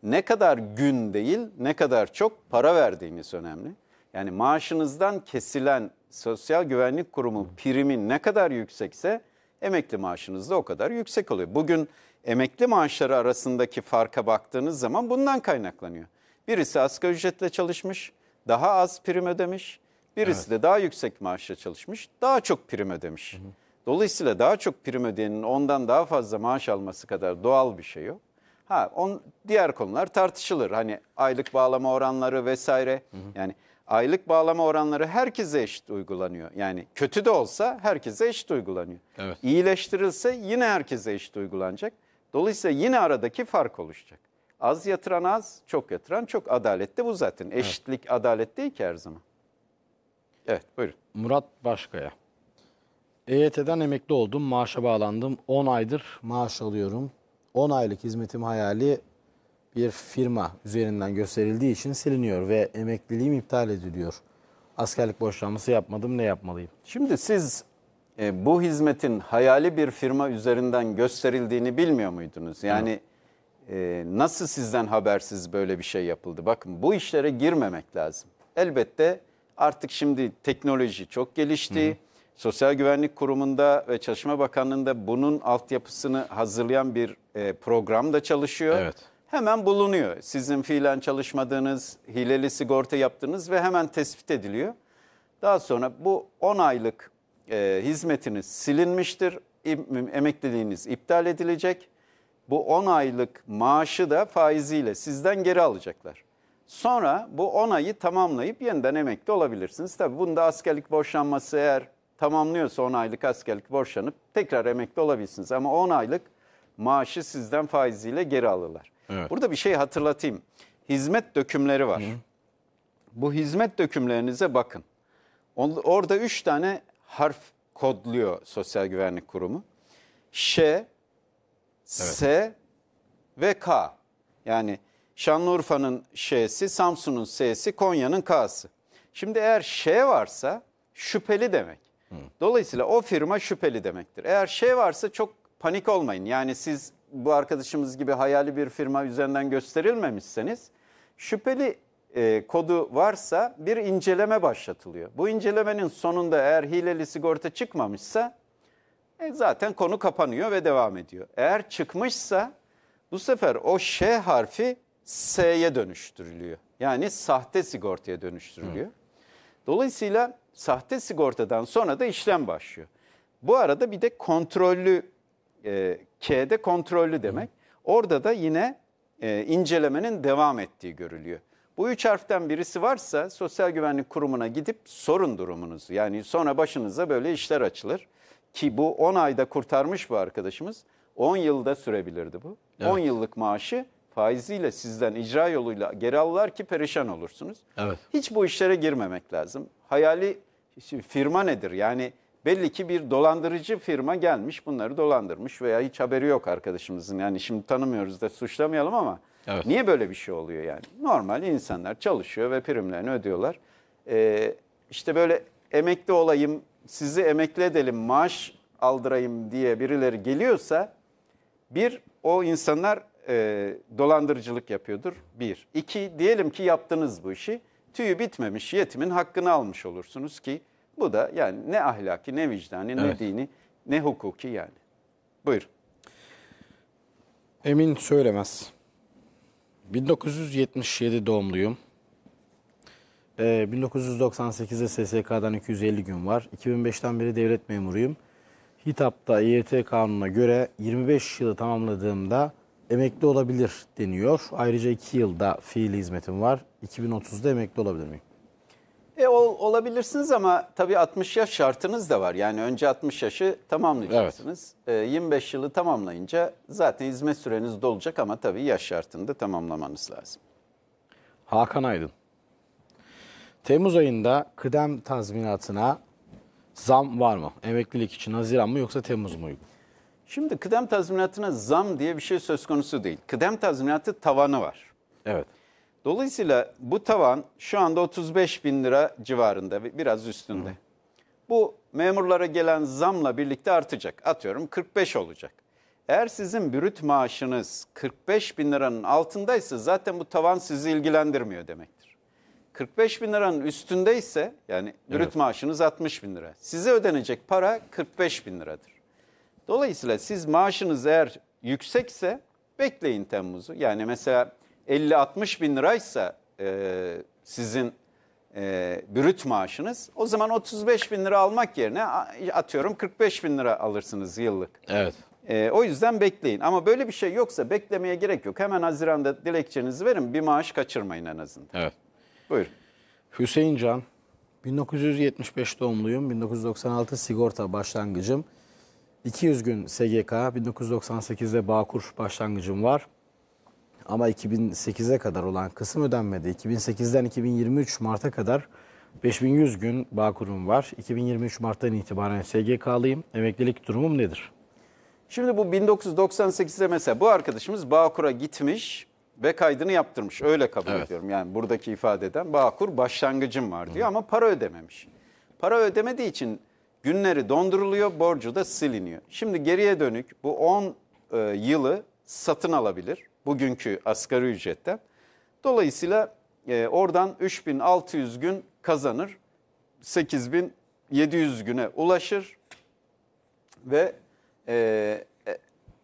[SPEAKER 2] ne kadar gün değil ne kadar çok para verdiğiniz önemli. Yani maaşınızdan kesilen sosyal güvenlik kurumu primi ne kadar yüksekse emekli maaşınız da o kadar yüksek oluyor. Bugün emekli maaşları arasındaki farka baktığınız zaman bundan kaynaklanıyor. Birisi asgari ücretle çalışmış, daha az prim ödemiş. Birisi evet. de daha yüksek maaşla çalışmış, daha çok prim ödemiş. Dolayısıyla daha çok prim ödeyenin ondan daha fazla maaş alması kadar doğal bir şey yok. Ha on diğer konular tartışılır. Hani aylık bağlama oranları vesaire. Hı hı. Yani aylık bağlama oranları herkese eşit uygulanıyor. Yani kötü de olsa herkese eşit uygulanıyor. Evet. İyileştirilse yine herkese eşit uygulanacak. Dolayısıyla yine aradaki fark oluşacak. Az yatıran az, çok yatıran çok. adalette bu zaten. Eşitlik evet. adalet değil ki her zaman.
[SPEAKER 1] Evet buyurun. Murat Başkaya. EYT'den emekli oldum, maaşa bağlandım. 10 aydır maaş alıyorum. 10 aylık hizmetim hayali bir firma üzerinden gösterildiği için siliniyor ve emekliliğim iptal ediliyor. Askerlik borçlanması yapmadım ne yapmalıyım? Şimdi siz e, bu hizmetin hayali bir firma üzerinden gösterildiğini bilmiyor
[SPEAKER 2] muydunuz? Yani e, nasıl sizden habersiz böyle bir şey yapıldı? Bakın bu işlere girmemek lazım. Elbette artık şimdi teknoloji çok gelişti. Hı. Sosyal Güvenlik Kurumu'nda ve Çalışma Bakanlığı'nda bunun altyapısını hazırlayan bir e, program da çalışıyor. Evet. Hemen bulunuyor. Sizin fiilen çalışmadığınız, hileli sigorta yaptığınız ve hemen tespit ediliyor. Daha sonra bu 10 aylık e, hizmetiniz silinmiştir. Emekliliğiniz iptal edilecek. Bu 10 aylık maaşı da faiziyle sizden geri alacaklar. Sonra bu 10 ayı tamamlayıp yeniden emekli olabilirsiniz. Tabii bunda askerlik boşanması eğer tamamlıyorsa 10 aylık askerlik borçlanıp tekrar emekli olabilirsiniz. Ama 10 aylık maaşı sizden faiziyle geri alırlar. Evet. Burada bir şey hatırlatayım. Hizmet dökümleri var. Hı. Bu hizmet dökümlerinize bakın. Orada 3 tane harf kodluyor Sosyal Güvenlik Kurumu. Ş, evet. S ve K. Yani Şanlıurfa'nın Ş'si, Samsun'un S'si, Konya'nın K'sı. Şimdi eğer Ş varsa şüpheli demek. Dolayısıyla o firma şüpheli demektir. Eğer şey varsa çok panik olmayın. Yani siz bu arkadaşımız gibi hayali bir firma üzerinden gösterilmemişseniz şüpheli e, kodu varsa bir inceleme başlatılıyor. Bu incelemenin sonunda eğer hileli sigorta çıkmamışsa e, zaten konu kapanıyor ve devam ediyor. Eğer çıkmışsa bu sefer o Ş harfi S'ye dönüştürülüyor. Yani sahte sigortaya dönüştürülüyor. Hı. Dolayısıyla sahte sigortadan sonra da işlem başlıyor. Bu arada bir de kontrollü, e, K'de kontrollü demek. Orada da yine e, incelemenin devam ettiği görülüyor. Bu üç harften birisi varsa Sosyal Güvenlik Kurumu'na gidip sorun durumunuzu. Yani sonra başınıza böyle işler açılır. Ki bu 10 ayda kurtarmış bu arkadaşımız. 10 yılda sürebilirdi bu. Evet. yıllık maaşı faiziyle sizden icra yoluyla geri alırlar ki perişan olursunuz. Evet. Hiç bu işlere girmemek lazım. Hayali firma nedir? Yani belli ki bir dolandırıcı firma gelmiş bunları dolandırmış veya hiç haberi yok arkadaşımızın. Yani şimdi tanımıyoruz da suçlamayalım ama evet. niye böyle bir şey oluyor yani? Normal insanlar çalışıyor ve primlerini ödüyorlar. Ee, işte böyle emekli olayım, sizi emekli edelim, maaş aldırayım diye birileri geliyorsa bir o insanlar e, dolandırıcılık yapıyordur. Bir. İki, diyelim ki yaptınız bu işi. Tüyü bitmemiş yetimin hakkını almış olursunuz ki bu da yani ne ahlaki, ne vicdani, evet. ne dini, ne hukuki yani.
[SPEAKER 1] Buyur. Emin Söylemez. 1977 doğumluyum. Ee, 1998'de SSK'dan 250 gün var. 2005'ten beri devlet memuruyum. Hitap'ta EYT kanununa göre 25 yılı tamamladığımda emekli olabilir deniyor. Ayrıca 2 yılda fiili hizmetim var. 2030'da emekli olabilir miyim?
[SPEAKER 2] E, ol, olabilirsiniz ama tabii 60 yaş şartınız da var. Yani önce 60 yaşı tamamlayacaksınız. Evet. E, 25 yılı tamamlayınca zaten hizmet süreniz dolacak ama tabii yaş şartını da tamamlamanız lazım.
[SPEAKER 1] Hakan Aydın. Temmuz ayında kıdem tazminatına zam var mı? Emeklilik için Haziran mı yoksa Temmuz mu uygun? Şimdi kıdem tazminatına zam
[SPEAKER 2] diye bir şey söz konusu değil. Kıdem tazminatı tavanı var. Evet. Dolayısıyla bu tavan şu anda 35 bin lira civarında ve biraz üstünde. Hı. Bu memurlara gelen zamla birlikte artacak. Atıyorum 45 olacak. Eğer sizin brüt maaşınız 45 bin liranın altındaysa zaten bu tavan sizi ilgilendirmiyor demektir. 45 bin liranın üstündeyse yani brüt evet. maaşınız 60 bin lira. Size ödenecek para 45 bin liradır. Dolayısıyla siz maaşınız eğer yüksekse bekleyin Temmuz'u. Yani mesela 50-60 bin liraysa e, sizin e, brüt maaşınız o zaman 35 bin lira almak yerine atıyorum 45 bin lira alırsınız yıllık. Evet. E, o yüzden bekleyin ama böyle bir şey yoksa beklemeye gerek yok. Hemen Haziran'da dilekçenizi verin bir maaş kaçırmayın en azından.
[SPEAKER 1] Evet. Buyurun. Hüseyin Can, 1975 doğumluyum, 1996 sigorta başlangıcım. 200 gün SGK, 1998'de Bağkur başlangıcım var. Ama 2008'e kadar olan kısım ödenmedi. 2008'den 2023 Mart'a kadar 5100 gün Bağkur'um var. 2023 Mart'tan itibaren SGK'lıyım. Emeklilik durumum nedir?
[SPEAKER 2] Şimdi bu 1998'de mesela bu arkadaşımız Bağkur'a gitmiş ve kaydını yaptırmış. Öyle kabul evet. ediyorum. Yani buradaki ifadeden Bağkur başlangıcım var diyor Hı. ama para ödememiş. Para ödemediği için Günleri donduruluyor, borcu da siliniyor. Şimdi geriye dönük bu 10 e, yılı satın alabilir bugünkü asgari ücretten. Dolayısıyla e, oradan 3600 gün kazanır, 8700 güne ulaşır ve e, e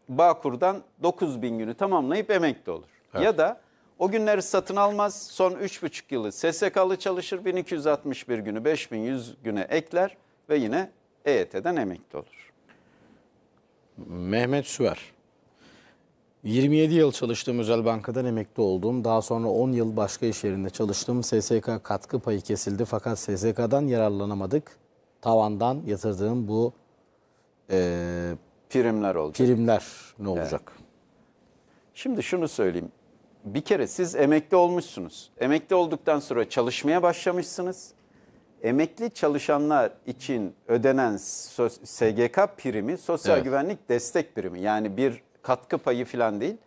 [SPEAKER 2] Bağkur'dan 9000 günü tamamlayıp emekli olur. Evet. Ya da o günleri satın almaz, son 3,5 yılı SSK'lı çalışır, 1261 günü 5100 güne ekler ve yine EYT'den emekli olur.
[SPEAKER 1] Mehmet Süver. 27 yıl çalıştığım özel bankadan emekli oldum. Daha sonra 10 yıl başka iş yerinde çalıştım. SSK katkı payı kesildi fakat SSK'dan yararlanamadık. Tavandan yatırdığım bu e, primler olacak. Primler ne olacak? Evet.
[SPEAKER 2] Şimdi şunu söyleyeyim. Bir kere siz emekli olmuşsunuz. Emekli olduktan sonra çalışmaya başlamışsınız emekli çalışanlar için ödenen SGK primi sosyal evet. güvenlik destek primi. Yani bir katkı payı falan değil.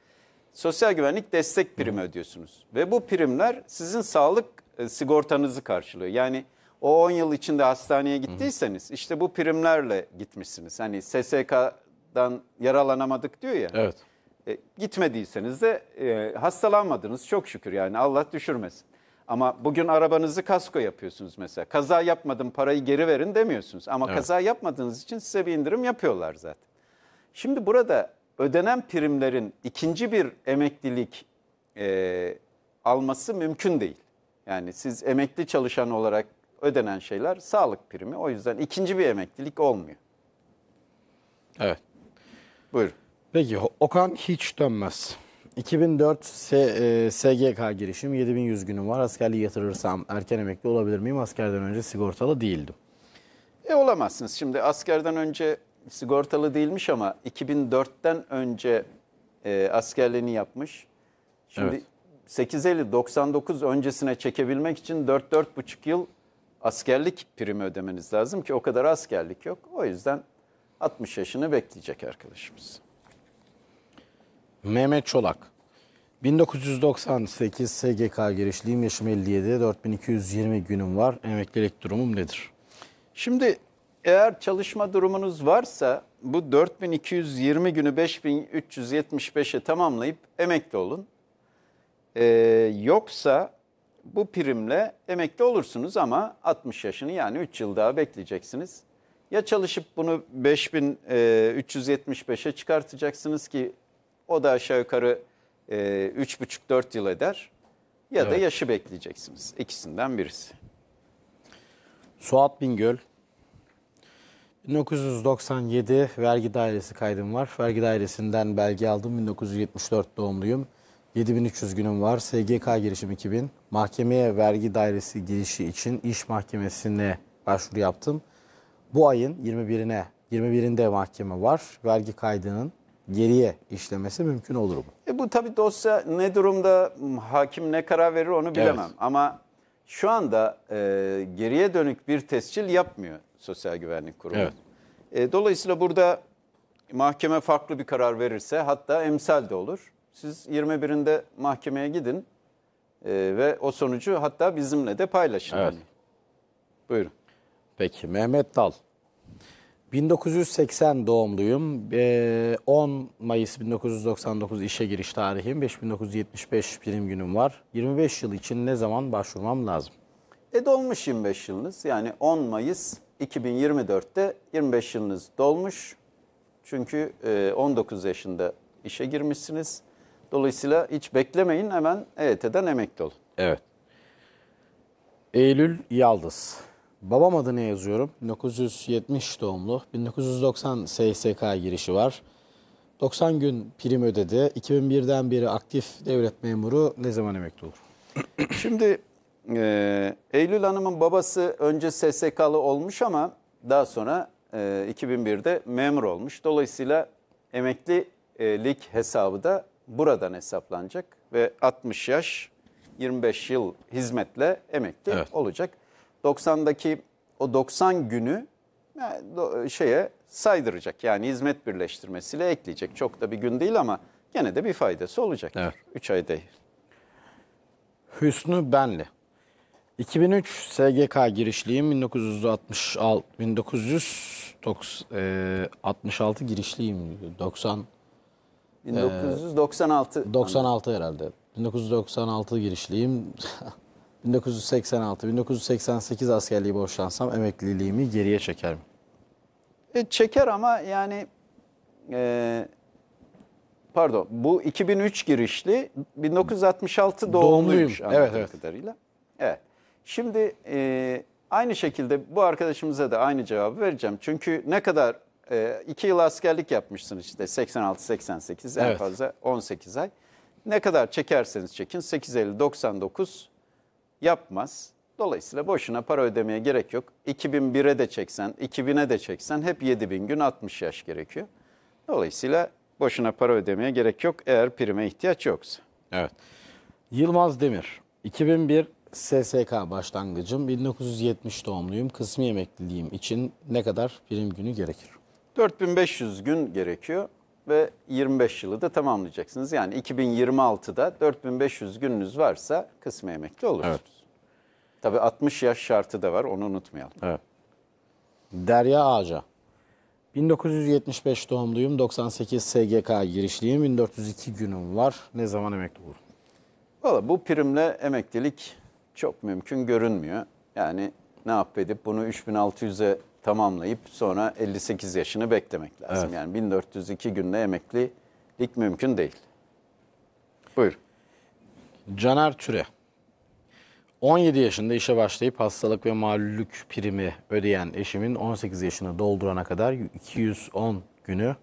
[SPEAKER 2] Sosyal güvenlik destek primi Hı. ödüyorsunuz. Ve bu primler sizin sağlık e, sigortanızı karşılıyor. Yani o 10 yıl içinde hastaneye gittiyseniz Hı. işte bu primlerle gitmişsiniz. Hani SSK'dan yaralanamadık diyor ya. Evet. E, gitmediyseniz de e, hastalanmadınız çok şükür yani Allah düşürmesin. Ama bugün arabanızı kasko yapıyorsunuz mesela. Kaza yapmadım parayı geri verin demiyorsunuz. Ama evet. kaza yapmadığınız için size bir indirim yapıyorlar zaten. Şimdi burada ödenen primlerin ikinci bir emeklilik e, alması mümkün değil. Yani siz emekli çalışan olarak ödenen şeyler sağlık primi. O yüzden ikinci bir emeklilik olmuyor.
[SPEAKER 1] Evet. Buyur. Peki Okan hiç dönmez. 2004 S, e, SGK girişim 7100 günüm var. Askerliği yatırırsam erken emekli olabilir miyim? Askerden önce sigortalı değildim.
[SPEAKER 2] E olamazsınız. Şimdi askerden önce sigortalı değilmiş ama 2004'ten önce e, askerliğini yapmış. Şimdi evet. 850-99 öncesine çekebilmek için 4-4,5 yıl askerlik primi ödemeniz lazım ki o kadar askerlik yok. O yüzden 60 yaşını bekleyecek arkadaşımız.
[SPEAKER 1] Mehmet Çolak. 1998 SGK girişliyim. Yaşım 57. 4220 günüm var. Emeklilik durumum nedir? Şimdi eğer
[SPEAKER 2] çalışma durumunuz varsa bu 4220 günü 5375'e tamamlayıp emekli olun. Ee, yoksa bu primle emekli olursunuz ama 60 yaşını yani 3 yıl daha bekleyeceksiniz. Ya çalışıp bunu 5375'e çıkartacaksınız ki o da aşağı yukarı e, 3,5-4 yıl eder. Ya evet. da yaşı bekleyeceksiniz.
[SPEAKER 1] İkisinden birisi. Suat Bingöl. 1997 vergi dairesi kaydım var. Vergi dairesinden belge aldım. 1974 doğumluyum. 7300 günüm var. SGK girişim 2000. Mahkemeye vergi dairesi girişi için iş mahkemesine başvuru yaptım. Bu ayın 21'ine 21'inde mahkeme var. Vergi kaydının geriye işlemesi mümkün olur mu?
[SPEAKER 2] E bu tabii dosya ne durumda hakim ne karar verir onu bilemem. Evet. Ama şu anda e, geriye dönük bir tescil yapmıyor Sosyal Güvenlik Kurumu. Evet. E, dolayısıyla burada mahkeme farklı bir karar verirse hatta emsal de olur. Siz 21'inde mahkemeye gidin e, ve o sonucu hatta bizimle de paylaşın. Evet.
[SPEAKER 1] Buyurun. Peki Mehmet Dal. 1980 doğumluyum. 10 ee, Mayıs 1999 işe giriş tarihim. 5975 prim günüm var. 25 yıl için ne zaman başvurmam lazım?
[SPEAKER 2] E dolmuş 25 yılınız. Yani 10 Mayıs 2024'te 25 yılınız dolmuş. Çünkü 19 e, yaşında işe girmişsiniz. Dolayısıyla hiç beklemeyin hemen EYT'den emekli olun.
[SPEAKER 1] Evet. Eylül Yaldız. Babam adına yazıyorum. 1970 doğumlu. 1990 SSK girişi var. 90 gün prim ödedi. 2001'den beri aktif devlet memuru ne zaman emekli olur? Şimdi
[SPEAKER 2] e, Eylül Hanım'ın babası önce SSK'lı olmuş ama daha sonra e, 2001'de memur olmuş. Dolayısıyla emeklilik hesabı da buradan hesaplanacak ve 60 yaş 25 yıl hizmetle emekli evet. olacak. 90'daki o 90 günü e, şeye saydıracak. Yani hizmet birleştirmesiyle ekleyecek. Çok da bir gün değil ama
[SPEAKER 1] gene de bir faydası olacak. 3 evet. Üç ay değil. Hüsnü Benli. 2003 SGK girişliyim. 1966 1966 e, girişliyim. 90
[SPEAKER 2] 1996
[SPEAKER 1] 96 anladım. herhalde. 1996 girişliyim. 1986-1988 askerliği boşlansam emekliliğimi geriye çeker mi?
[SPEAKER 2] E, çeker ama yani e, pardon bu 2003 girişli 1966 doğumluyum. anladığım evet, kadarıyla. Evet. Şimdi e, aynı şekilde bu arkadaşımıza da aynı cevabı vereceğim. Çünkü ne kadar e, iki yıl askerlik yapmışsın işte 86-88 evet. en fazla 18 ay. Ne kadar çekerseniz çekin 850-99 yapmaz. Dolayısıyla boşuna para ödemeye gerek yok. 2001'e de çeksen, 2000'e de çeksen hep 7000 gün 60 yaş gerekiyor. Dolayısıyla boşuna para ödemeye gerek yok
[SPEAKER 1] eğer prime ihtiyaç yoksa. Evet. Yılmaz Demir, 2001 SSK başlangıcım, 1970 doğumluyum, kısmi emekliliğim için ne kadar prim günü gerekir?
[SPEAKER 2] 4500 gün gerekiyor ve 25 yılı da tamamlayacaksınız. Yani 2026'da 4500 gününüz varsa kısmi emekli olursunuz. Evet. Tabii 60 yaş şartı da var onu unutmayalım.
[SPEAKER 1] Evet. Derya Ağaca. 1975 doğumluyum, 98 SGK girişliyim, 1402 günüm var. Ne zaman emekli olurum?
[SPEAKER 2] Valla bu primle emeklilik çok mümkün görünmüyor. Yani ne yap edip bunu 3600'e tamamlayıp sonra 58 yaşını beklemek lazım. Evet. Yani 1402 günde emeklilik mümkün değil.
[SPEAKER 1] Buyur. Caner Türe. 17 yaşında işe başlayıp hastalık ve mağlullük primi ödeyen eşimin 18 yaşını doldurana kadar 210 günü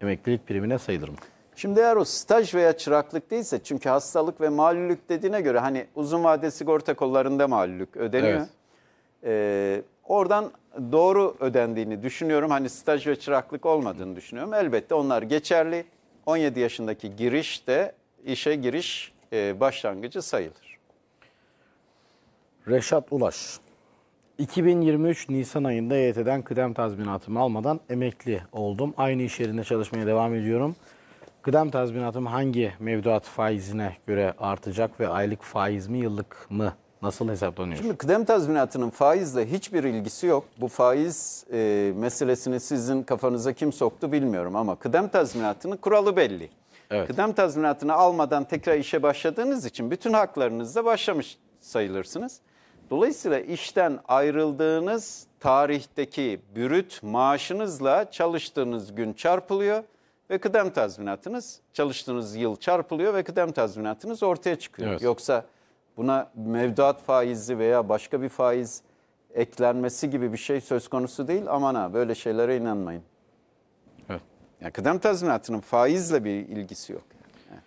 [SPEAKER 1] emeklilik primine sayılır mı? Şimdi eğer o
[SPEAKER 2] staj veya çıraklık değilse çünkü hastalık ve mağlullük dediğine göre hani uzun vade sigorta kollarında mağlullük ödeniyor. Evet. Ee, oradan doğru ödendiğini düşünüyorum. Hani staj ve çıraklık olmadığını düşünüyorum. Elbette onlar geçerli. 17 yaşındaki giriş de işe giriş e, başlangıcı sayılır.
[SPEAKER 1] Reşat Ulaş. 2023 Nisan ayında EYT'den kıdem tazminatımı almadan emekli oldum. Aynı iş yerinde çalışmaya devam ediyorum. Kıdem tazminatım hangi mevduat faizine göre artacak ve aylık faiz mi yıllık mı Nasıl hesaplanıyor?
[SPEAKER 2] Şimdi kıdem tazminatının faizle hiçbir ilgisi yok. Bu faiz e, meselesini sizin kafanıza kim soktu bilmiyorum ama kıdem tazminatının kuralı belli. Evet. Kıdem tazminatını almadan tekrar işe başladığınız için bütün haklarınızla başlamış sayılırsınız. Dolayısıyla işten ayrıldığınız tarihteki bürüt maaşınızla çalıştığınız gün çarpılıyor ve kıdem tazminatınız çalıştığınız yıl çarpılıyor ve kıdem tazminatınız ortaya çıkıyor. Evet. Yoksa Buna mevduat faizi veya başka bir faiz eklenmesi gibi bir şey söz konusu değil. Aman ha böyle şeylere inanmayın. Evet. Yani kıdem tazminatının faizle bir ilgisi yok. Evet.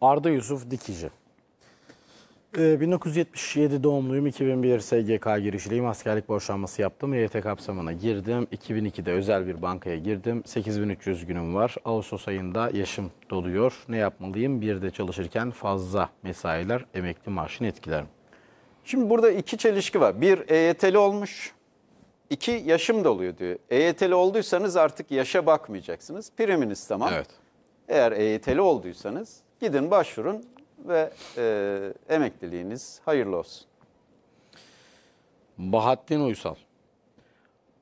[SPEAKER 1] Arda Yusuf Dikici. 1977 ee, doğumluyum. 2001 SGK girişliyim. Askerlik borçlanması yaptım. EYT kapsamına girdim. 2002'de özel bir bankaya girdim. 8300 günüm var. Ağustos ayında yaşım doluyor. Ne yapmalıyım? Bir de çalışırken fazla mesailer emekli maaşını etkiler mi?
[SPEAKER 2] Şimdi burada iki çelişki var. Bir EYT'li olmuş. iki yaşım doluyor diyor. EYT'li olduysanız artık yaşa bakmayacaksınız. Priminiz tamam. Evet. Eğer EYT'li olduysanız gidin başvurun ve e, emekliliğiniz hayırlı olsun.
[SPEAKER 1] Bahattin Uysal.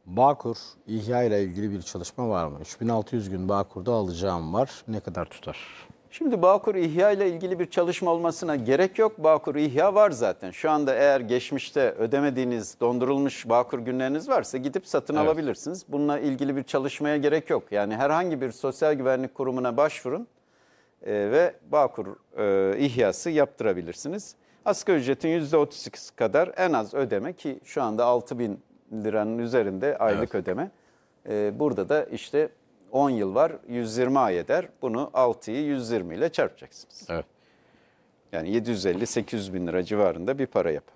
[SPEAKER 1] Bağkur ihya ile ilgili bir çalışma var mı? 3600 gün Bağkur'da alacağım var. Ne kadar tutar?
[SPEAKER 2] Şimdi Bağkur İhya ile ilgili bir çalışma olmasına gerek yok. Bağkur İhya var zaten. Şu anda eğer geçmişte ödemediğiniz dondurulmuş Bağkur günleriniz varsa gidip satın evet. alabilirsiniz. Bununla ilgili bir çalışmaya gerek yok. Yani herhangi bir sosyal güvenlik kurumuna başvurun. E, ve Bağkur e, ihyası yaptırabilirsiniz. Asgari ücretin %32 kadar en az ödeme ki şu anda 6 bin liranın üzerinde aylık evet. ödeme. E, burada da işte 10 yıl var 120 ay eder. Bunu 6'yı 120 ile çarpacaksınız. Evet. Yani 750-800 bin lira civarında bir para yapar.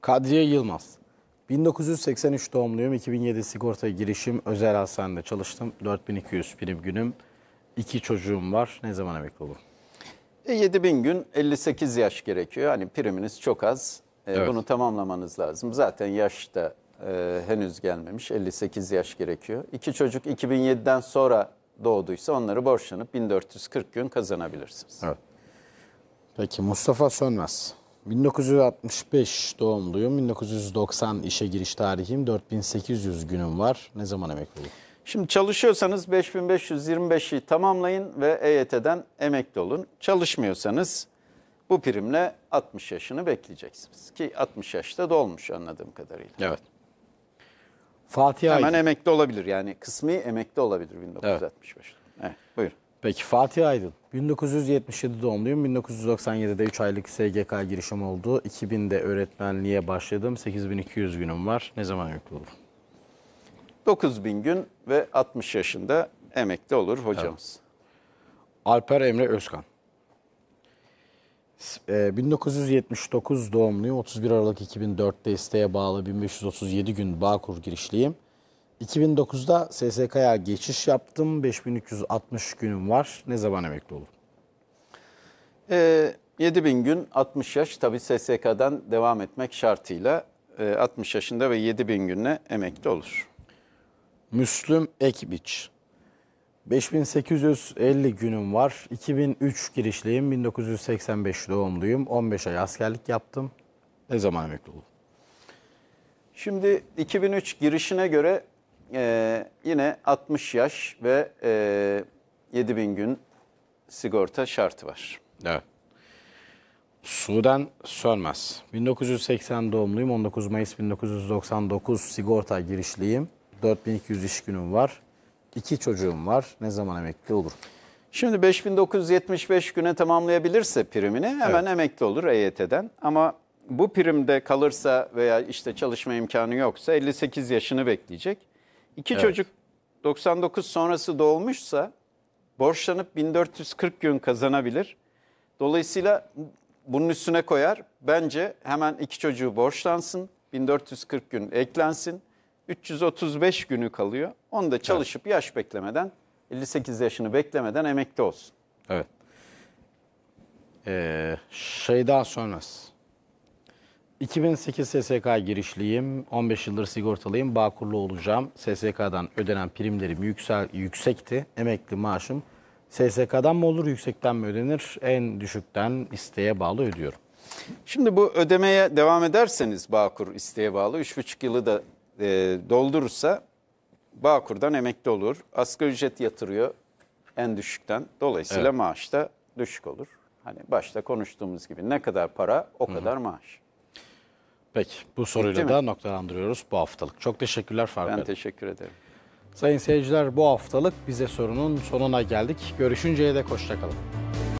[SPEAKER 1] Kadriye Yılmaz. 1983 doğumluyum. 2007 sigorta girişim özel hastanede çalıştım. 4200 prim günüm. İki çocuğum var. Ne zaman emekli olur?
[SPEAKER 2] E, 7 gün 58 yaş gerekiyor. Hani priminiz çok az. E, evet. Bunu tamamlamanız lazım. Zaten yaş da e, henüz gelmemiş. 58 yaş gerekiyor. İki çocuk 2007'den sonra doğduysa onları borçlanıp 1440 gün
[SPEAKER 1] kazanabilirsiniz. Evet. Peki Mustafa Sönmez. 1965 doğumluyum. 1990 işe giriş tarihim. 4800 günüm var. Ne zaman emekli olur?
[SPEAKER 2] Şimdi çalışıyorsanız 5525'i tamamlayın ve EYT'den emekli olun. Çalışmıyorsanız bu primle 60 yaşını bekleyeceksiniz. Ki 60 yaşta dolmuş anladığım kadarıyla.
[SPEAKER 1] Evet. Fatih Aydın. Hemen
[SPEAKER 2] emekli olabilir yani kısmi emekli olabilir 1965.
[SPEAKER 1] Evet, evet buyur. Peki Fatih Aydın. 1977 doğumluyum. 1997'de 3 aylık SGK girişim oldu. 2000'de öğretmenliğe başladım. 8200 günüm var. Ne zaman emekli olurum? 9000
[SPEAKER 2] gün ve 60 yaşında emekli olur hocamız. Alper Emre
[SPEAKER 1] Özkan. 1979 e, doğumluyum. 31 Aralık 2004'te isteğe bağlı 1537 gün Bağkur girişliyim. 2009'da SSK'ya geçiş yaptım. 5360 günüm var. Ne zaman emekli olur?
[SPEAKER 2] Ee, 7000 gün 60 yaş. Tabii SSK'dan devam etmek şartıyla e, 60 yaşında ve 7000 günle emekli olur.
[SPEAKER 1] Müslüm Ekbiç. 5850 günüm var. 2003 girişliyim. 1985 doğumluyum. 15 ay askerlik yaptım. Ne zaman emekli oldun?
[SPEAKER 2] Şimdi 2003 girişine göre e, yine 60 yaş ve e, 7000 gün sigorta
[SPEAKER 1] şartı var. Evet. Sudan Sönmez. 1980 doğumluyum. 19 Mayıs 1999 sigorta girişliyim. 4200 iş günüm var. İki çocuğum var. Ne zaman emekli olur? Şimdi 5975
[SPEAKER 2] güne tamamlayabilirse primini hemen evet. emekli olur EYT'den. Ama bu primde kalırsa veya işte çalışma imkanı yoksa 58 yaşını bekleyecek. İki evet. çocuk 99 sonrası doğmuşsa borçlanıp 1440 gün kazanabilir. Dolayısıyla bunun üstüne koyar. Bence hemen iki çocuğu borçlansın, 1440 gün eklensin. 335 günü kalıyor. Onu da çalışıp evet. yaş beklemeden, 58 yaşını beklemeden emekli olsun.
[SPEAKER 1] Evet. Ee, şeyden sonrası. 2008 SSK girişliyim, 15 yıldır sigortalıyım, Bağkurlu olacağım. SSK'dan ödenen primlerim yüksel, yüksekti, emekli maaşım SSK'dan mı olur, yüksekten mi ödenir? En düşükten isteğe bağlı ödüyorum.
[SPEAKER 2] Şimdi bu ödemeye devam ederseniz Bağkur isteğe bağlı 3,5 yılı da e, doldurursa Bağkur'dan emekli olur. Asgari ücret yatırıyor en düşükten. Dolayısıyla evet. maaş da düşük olur. Hani başta konuştuğumuz gibi ne kadar para o kadar Hı -hı. maaş.
[SPEAKER 1] Peki bu soruyla Bitti da mi? noktalandırıyoruz bu haftalık. Çok teşekkürler Faruk Ben teşekkür ederim. Sayın seyirciler bu haftalık bize sorunun sonuna geldik. Görüşünceye de hoşçakalın.